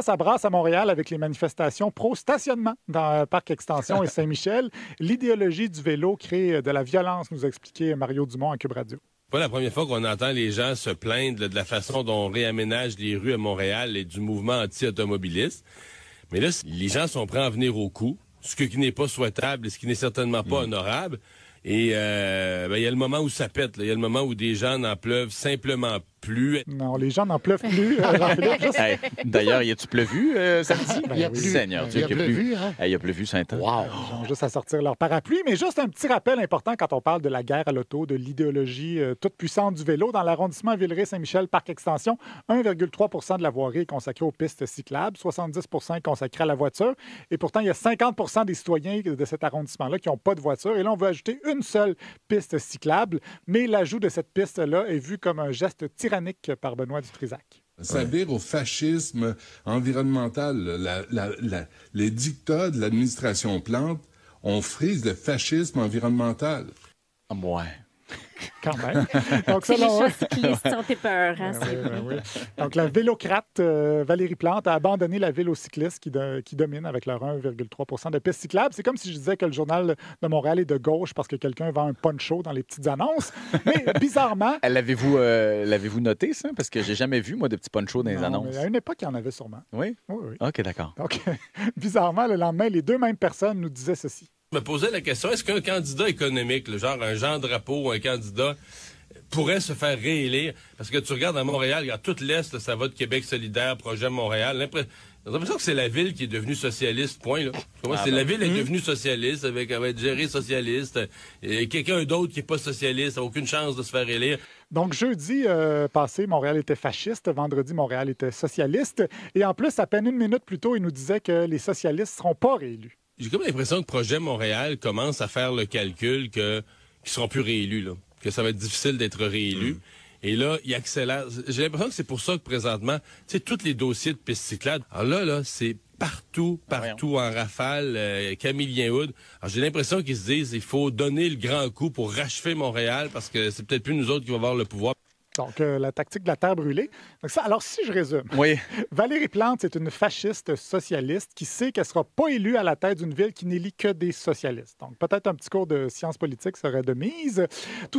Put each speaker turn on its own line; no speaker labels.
Ça brasse à Montréal avec les manifestations pro-stationnement dans euh, Parc Extension et Saint-Michel. L'idéologie du vélo crée euh, de la violence, nous expliquait Mario Dumont à Cube Radio
pas la première fois qu'on entend les gens se plaindre de la façon dont on réaménage les rues à Montréal et du mouvement anti-automobiliste. Mais là, les gens sont prêts à venir au coup, ce qui n'est pas souhaitable et ce qui n'est certainement pas mm. honorable. Et euh, ben, il y a le moment où ça pète, il y a le moment où des gens n'en pleuvent simplement plus. Non,
les gens n'en pleuvent plus. Euh, d'ailleurs, y a-tu pleuvu euh, samedi? Ben, Seigneur ben, il y a pleuvu. Hein. saint Wow. Oh. Ils ont juste à sortir leur parapluie. Mais juste un petit rappel important quand on parle de la guerre à l'auto, de l'idéologie euh, toute puissante du vélo. Dans l'arrondissement Villeray-Saint-Michel, parc extension, 1,3 de la voirie est consacrée aux pistes cyclables, 70 est consacré à la voiture. Et pourtant, il y a 50 des citoyens de cet arrondissement-là qui n'ont pas de voiture. Et là, on veut ajouter une seule piste cyclable. Mais l'ajout de cette piste-là est vu comme un geste tyrannique par Benoît Dutrisac.
Ça au fascisme environnemental. les dictats de l'administration Plante, on frise le fascisme environnemental. Ah, ouais. Quand même. Donc, les selon... Hein,
ben ben Donc, la vélocrate euh, Valérie Plante a abandonné la vélocycliste qui, qui domine avec leur 1,3 de pistes cyclables. C'est comme si je disais que le journal de Montréal est de gauche parce que quelqu'un vend un poncho dans les petites annonces. Mais bizarrement. L'avez-vous euh, vous noté, ça? Parce que j'ai jamais vu, moi, de petits ponchos dans les annonces. À une époque, il y en avait sûrement. Oui? Oui, oui. OK, d'accord. Donc, bizarrement, le lendemain, les deux mêmes personnes nous disaient ceci me posais
la question, est-ce qu'un candidat économique, le genre un Jean Drapeau, un candidat pourrait se faire réélire. Parce que tu regardes à Montréal, a toute l'Est, ça va de Québec solidaire, Projet Montréal. l'impression que c'est la ville qui est devenue socialiste, point. Là. Ah c'est la ben. ville est hmm. devenue socialiste, avec, être gérée socialiste, euh, et quelqu'un d'autre qui n'est pas socialiste, a aucune chance de se faire élire.
Donc, jeudi euh, passé, Montréal était fasciste. Vendredi, Montréal était socialiste. Et en plus, à peine une minute plus tôt, il nous disait que les socialistes ne seront pas réélus
j'ai comme l'impression que Projet Montréal commence à faire le calcul que qu'ils seront plus réélus, là, que ça va être difficile d'être réélu. Mm. Et là, il accélère. J'ai l'impression que c'est pour ça que présentement, tu sais, tous les dossiers de pistes cyclades, alors là, là, c'est partout, partout en rafale, euh, Camille Hood. j'ai l'impression qu'ils se disent, il faut donner le grand coup pour rachever Montréal parce que c'est peut-être plus nous autres qui vont avoir le pouvoir.
Donc, euh, la tactique de la terre brûlée. alors, si je résume, oui. Valérie Plante, c'est une fasciste socialiste qui sait qu'elle ne sera pas élue à la tête d'une ville qui n'élit que des socialistes. Donc, peut-être un petit cours de sciences politiques serait de mise.